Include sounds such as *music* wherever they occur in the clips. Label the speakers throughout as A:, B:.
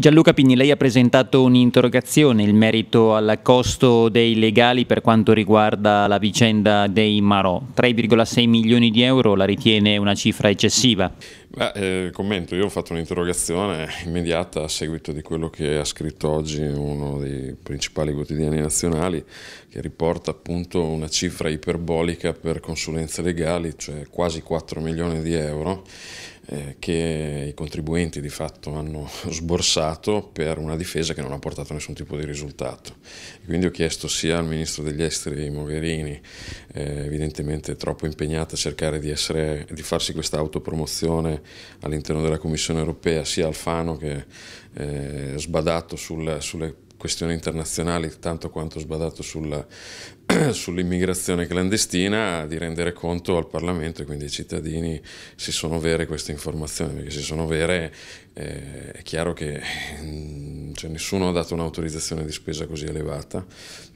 A: Gianluca Pigni, lei ha presentato un'interrogazione in merito al costo dei legali per quanto riguarda la vicenda dei Marò. 3,6 milioni di euro la ritiene una cifra eccessiva? Beh, eh, commento, io ho fatto un'interrogazione immediata a seguito di quello che ha scritto oggi uno dei principali quotidiani nazionali che riporta appunto una cifra iperbolica per consulenze legali, cioè quasi 4 milioni di euro eh, che i contribuenti di fatto hanno *laughs* sborsato per una difesa che non ha portato a nessun tipo di risultato. Quindi ho chiesto sia al ministro degli esteri Mogherini, eh, evidentemente troppo impegnata a cercare di, essere, di farsi questa autopromozione all'interno della Commissione europea, sia Alfano che eh, sbadato sul, sulle questioni internazionali, tanto quanto sbadato *clears throat* sull'immigrazione clandestina, di rendere conto al Parlamento e quindi ai cittadini se sono vere queste informazioni, perché se sono vere eh, è chiaro che cioè nessuno ha dato un'autorizzazione di spesa così elevata,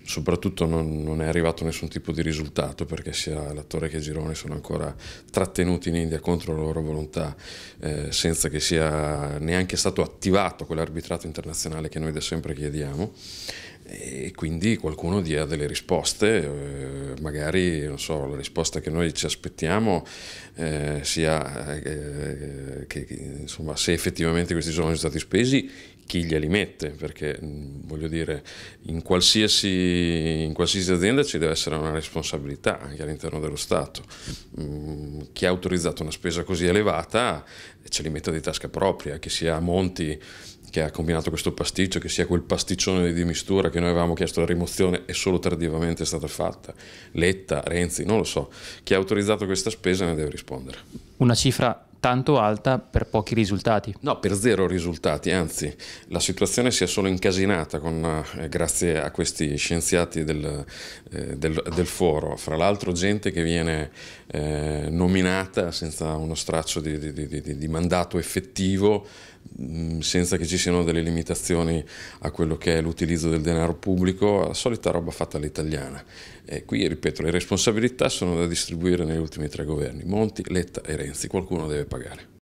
A: soprattutto non, non, è arrivato nessun tipo di risultato perché sia l'attore che Girone sono ancora trattenuti in India contro la loro volontà eh, senza che sia neanche stato attivato quell'arbitrato internazionale che noi da sempre chiediamo e quindi qualcuno dia delle risposte, eh, magari so, la risposta che noi ci aspettiamo eh, sia eh, che, insomma, se effettivamente questi soldi sono stati spesi, chi glieli mette, perché mm, voglio dire, in qualsiasi, in qualsiasi azienda ci deve essere una responsabilità anche all'interno dello Stato. Mm, chi ha autorizzato una spesa così elevata ce li mette di tasca propria, che sia a monti che ha combinato questo pasticcio, che sia quel pasticcione di mistura che noi avevamo chiesto la rimozione e solo tardivamente è stata fatta. Letta, Renzi, non lo so. Chi ha autorizzato questa spesa ne deve rispondere. Una cifra tanto alta per pochi risultati. No, per zero risultati, anzi la situazione si è solo incasinata con, eh, grazie a questi scienziati del, eh, del, del foro, fra l'altro gente che viene eh, nominata senza uno straccio di, di, di, di mandato effettivo Mm, senza che ci siano delle limitazioni a quello che è l'utilizzo del denaro pubblico, la solita roba fatta all'italiana. E qui, ripeto, le responsabilità sono da distribuire negli ultimi tre governi, Monti, Letta e Renzi, qualcuno deve pagare.